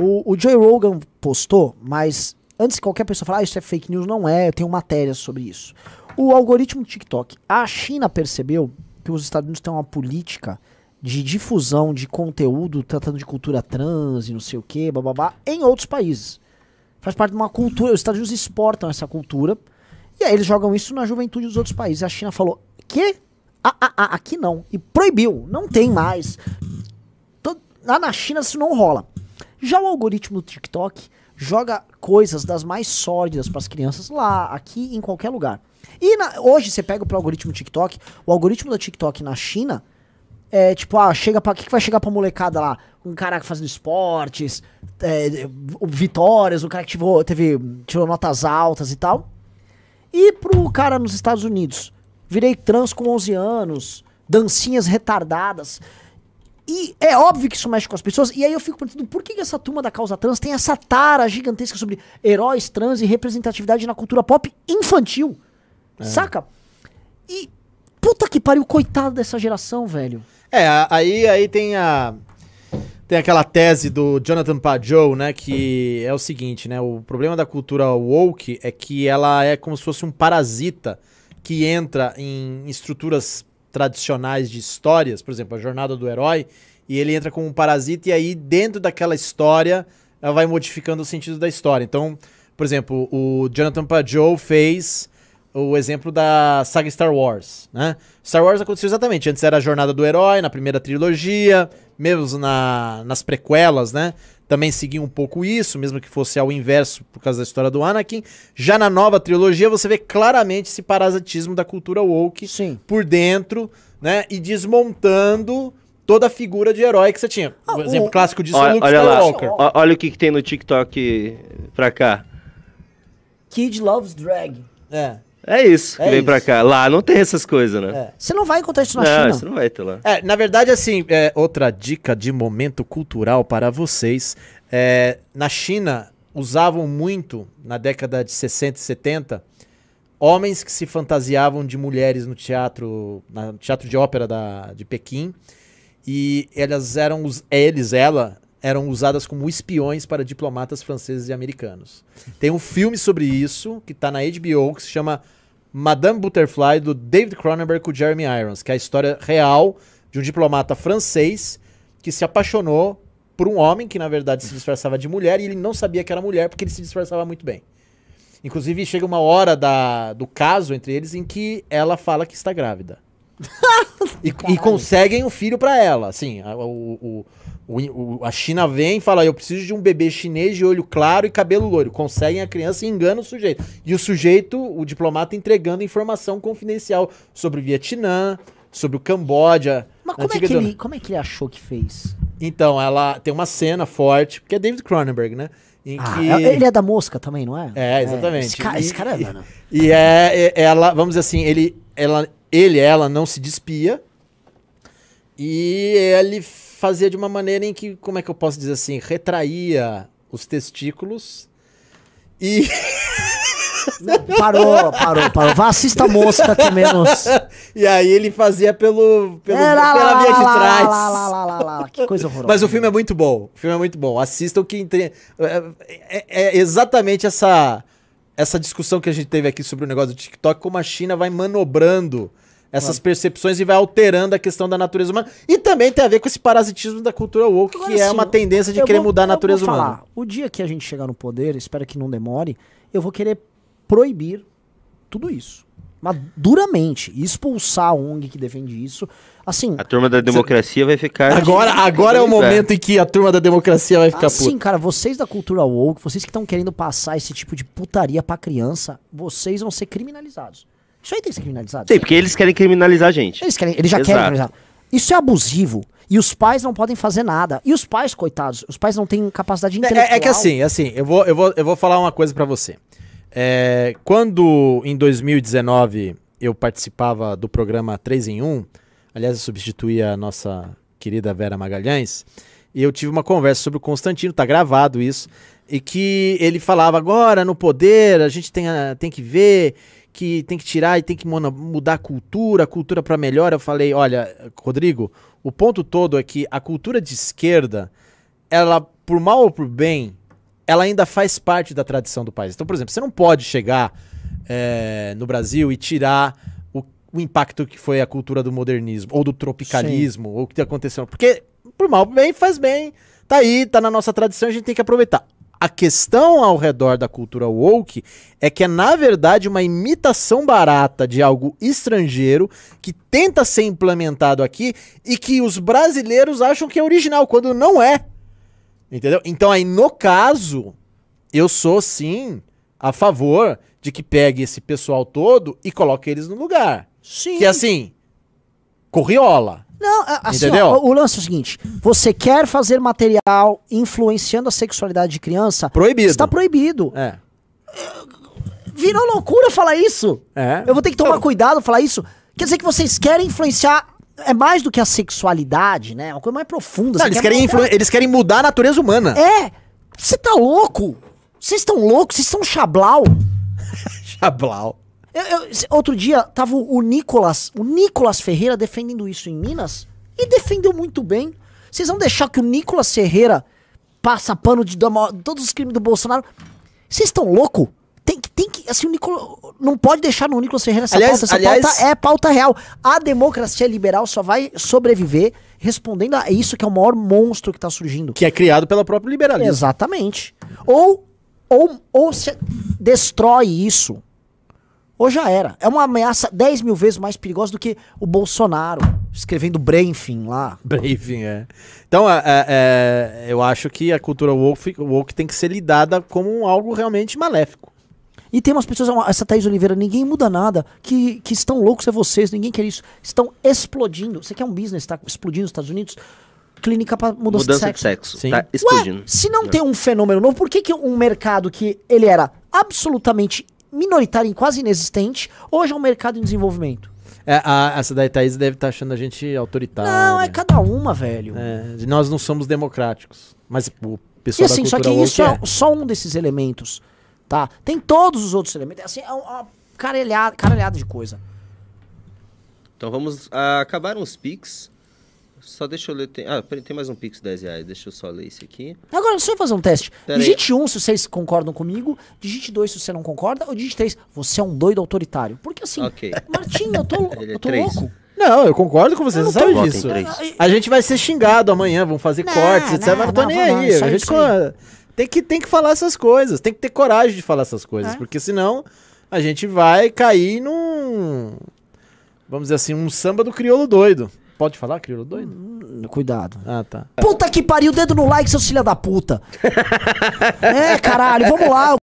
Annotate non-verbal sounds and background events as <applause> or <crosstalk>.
O, o Joe Rogan postou, mas antes que qualquer pessoa fale, ah, isso é fake news, não é, eu tenho matéria sobre isso. O algoritmo TikTok. A China percebeu que os Estados Unidos têm uma política de difusão de conteúdo tratando de cultura trans e não sei o que, bababá, em outros países. Faz parte de uma cultura, os Estados Unidos exportam essa cultura e aí eles jogam isso na juventude dos outros países. A China falou: que? Ah, ah, ah, aqui não. E proibiu, não tem mais. lá na China isso não rola. Já o algoritmo do TikTok joga coisas das mais sólidas para as crianças lá, aqui, em qualquer lugar. E na, hoje você pega pro algoritmo TikTok, o algoritmo da TikTok na China é tipo, ah, chega para que, que vai chegar pra molecada lá? Um cara fazendo esportes, é, vitórias, um cara que tivou, teve, tirou notas altas e tal. E pro cara nos Estados Unidos, virei trans com 11 anos, dancinhas retardadas. E é óbvio que isso mexe com as pessoas. E aí eu fico perguntando por que essa turma da causa trans tem essa tara gigantesca sobre heróis trans e representatividade na cultura pop infantil. É. Saca? E puta que pariu, coitado dessa geração, velho. É, aí, aí tem a. Tem aquela tese do Jonathan Pajot, né? Que é o seguinte, né? O problema da cultura woke é que ela é como se fosse um parasita que entra em estruturas tradicionais de histórias, por exemplo, a jornada do herói, e ele entra como um parasita, e aí dentro daquela história ela vai modificando o sentido da história. Então, por exemplo, o Jonathan Pajot fez o exemplo da saga Star Wars, né? Star Wars aconteceu exatamente, antes era a jornada do herói, na primeira trilogia, mesmo na, nas prequelas, né? também seguiam um pouco isso, mesmo que fosse ao inverso por causa da história do Anakin. Já na nova trilogia você vê claramente esse parasitismo da cultura woke Sim. por dentro, né? E desmontando toda a figura de herói que você tinha. Ah, o exemplo o... clássico disso é olha, é o Luke olha Skywalker. Lá. O, olha o que, que tem no TikTok pra cá. Kid loves drag. É. É isso, que é vem para pra cá. Lá não tem essas coisas, né? É. Você não vai encontrar isso na não, China. Não, você não vai ter lá. É, na verdade, assim, é, outra dica de momento cultural para vocês. É, na China, usavam muito, na década de 60 e 70, homens que se fantasiavam de mulheres no teatro, no teatro de ópera da, de Pequim. E elas eram, eles, ela, eram usadas como espiões para diplomatas franceses e americanos. Tem um filme sobre isso que está na HBO que se chama Madame Butterfly do David Cronenberg com Jeremy Irons, que é a história real de um diplomata francês que se apaixonou por um homem que na verdade se disfarçava de mulher e ele não sabia que era mulher porque ele se disfarçava muito bem. Inclusive chega uma hora da, do caso entre eles em que ela fala que está grávida. <laughs> E, e conseguem um filho para ela, assim. A, o, o, o, a China vem e fala: eu preciso de um bebê chinês de olho claro e cabelo loiro. Conseguem a criança e enganam o sujeito. E o sujeito, o diplomata, entregando informação confidencial sobre o Vietnã, sobre o Camboja. Mas como é, que ele, como é que ele achou que fez? Então, ela tem uma cena forte, porque é David Cronenberg, né? Ah, que... É, ele é da mosca também, não é? É, exatamente. É, esse cara, e, esse cara é, mano. E é, é, ela, vamos dizer assim, ele, ela ele, ela não se despia. E ele fazia de uma maneira em que, como é que eu posso dizer assim, retraía os testículos e. <laughs> Não, parou, parou, parou. Vá, assista a mosca que menos. <laughs> E aí ele fazia pelo, pelo é, lá, pela lá, via lá, de trás. Lá, que coisa horrorosa. Mas o filme é muito bom. O filme é muito bom. Assistam que entre... é, é, é exatamente essa essa discussão que a gente teve aqui sobre o negócio do TikTok, como a China vai manobrando essas claro. percepções e vai alterando a questão da natureza humana. E também tem a ver com esse parasitismo da cultura woke, Agora, que é uma tendência de querer vou, mudar a natureza humana. O dia que a gente chegar no poder, espero que não demore, eu vou querer proibir tudo isso. Mas duramente, expulsar a ONG que defende isso. Assim. A turma da democracia cê... vai ficar. Agora, assim, agora é o né? momento em que a turma da democracia vai ficar assim, puta. Sim, cara, vocês da cultura woke, vocês que estão querendo passar esse tipo de putaria pra criança, vocês vão ser criminalizados. Isso aí tem que ser criminalizado. Sim, porque eles querem criminalizar a gente. Eles, querem, eles já Exato. querem criminalizar. Isso é abusivo. E os pais não podem fazer nada. E os pais, coitados, os pais não têm capacidade intelectual. É, é, é que assim, é assim, eu vou, eu vou, eu vou falar uma coisa para você. É, quando em 2019 eu participava do programa 3 em 1, aliás, eu substituí a nossa querida Vera Magalhães, e eu tive uma conversa sobre o Constantino, tá gravado isso, e que ele falava agora no poder, a gente tem, tem que ver que tem que tirar e tem que mudar a cultura, a cultura para melhor. Eu falei, olha, Rodrigo, o ponto todo é que a cultura de esquerda, ela, por mal ou por bem, ela ainda faz parte da tradição do país. Então, por exemplo, você não pode chegar é, no Brasil e tirar o, o, impacto que foi a cultura do modernismo, ou do tropicalismo, Sim. ou o que aconteceu. Porque, por mal ou por bem, faz bem. Tá aí, tá na nossa tradição, a gente tem que aproveitar. A questão ao redor da cultura woke é que é, na verdade, uma imitação barata de algo estrangeiro que tenta ser implementado aqui e que os brasileiros acham que é original, quando não é. Entendeu? Então, aí, no caso, eu sou sim a favor de que pegue esse pessoal todo e coloque eles no lugar. Sim. Que é, assim, corriola. Não, assim, Entendeu? Ó, o lance é o seguinte: você quer fazer material influenciando a sexualidade de criança? Proibido. Está proibido. É. Virou loucura falar isso. É. Eu vou ter que tomar então... cuidado falar isso. Quer dizer que vocês querem influenciar é mais do que a sexualidade, né? É uma coisa mais profunda. Não, eles, quer querem mudar... eles querem mudar a natureza humana. É! Você tá louco? Vocês estão loucos? Vocês são chablau? <laughs> chablau. Eu, eu, outro dia tava o Nicolas, o Nicolas Ferreira defendendo isso em Minas e defendeu muito bem. Vocês vão deixar que o Nicolas Ferreira passa pano de todos os crimes do Bolsonaro? Vocês estão louco? Tem que, tem que, assim, o Nicolas, não pode deixar no Nicolas Ferreira essa aliás, pauta, essa aliás... pauta é pauta real. A democracia liberal só vai sobreviver respondendo a isso que é o maior monstro que tá surgindo. Que é criado pela própria liberalismo. Exatamente. Ou, ou, ou se destrói isso ou já era. É uma ameaça 10 mil vezes mais perigosa do que o Bolsonaro escrevendo Brainfin lá. Brainfin, é. Então, é, é, é, eu acho que a cultura woke, woke tem que ser lidada como algo realmente maléfico. E tem umas pessoas, essa Thaís Oliveira, ninguém muda nada, que, que estão loucos é vocês, ninguém quer isso. Estão explodindo. Você quer um business, tá explodindo nos Estados Unidos? Clínica para mudança, mudança, de sexo. De sexo. Tá explodindo. Ué, se não tem um fenômeno novo, por que, que um mercado que ele era absolutamente minoritária, e quase inexistente, hoje é um mercado em desenvolvimento. É, a, essa daí, Thaís, deve estar tá achando a gente autoritário. Não, é cada uma, velho. É, nós não somos democráticos. Mas o pessoal e, assim, da Só que isso é. é. só um desses elementos, tá? Tem todos os outros elementos. Assim, é, é uma caralhada, caralhada de coisa. Então vamos... acabar os pics. Só deixa eu ler. Tem, ah, tem mais um Pix 10 reais. Deixa eu só ler esse aqui. Agora, deixa eu fazer um teste. Pera digite aí. 1 se vocês concordam comigo, digite 2 se você não concorda, ou digite 3, você é um doido autoritário. Porque assim, okay. Martim, eu tô, <laughs> é eu tô louco. Não, eu concordo com você, você sabe disso. A gente vai ser xingado amanhã, vão fazer não, cortes, não, etc. Mas não tô não, nem aí. a gente aí. Tem, que, tem que falar essas coisas, tem que ter coragem de falar essas coisas, é? porque senão a gente vai cair num. Vamos dizer assim, um samba do crioulo doido. Pode falar, crioulo doido? Hum, cuidado. Ah, tá. Puta que pariu, dedo no like, seus filha da puta. <laughs> é, caralho, vamos lá.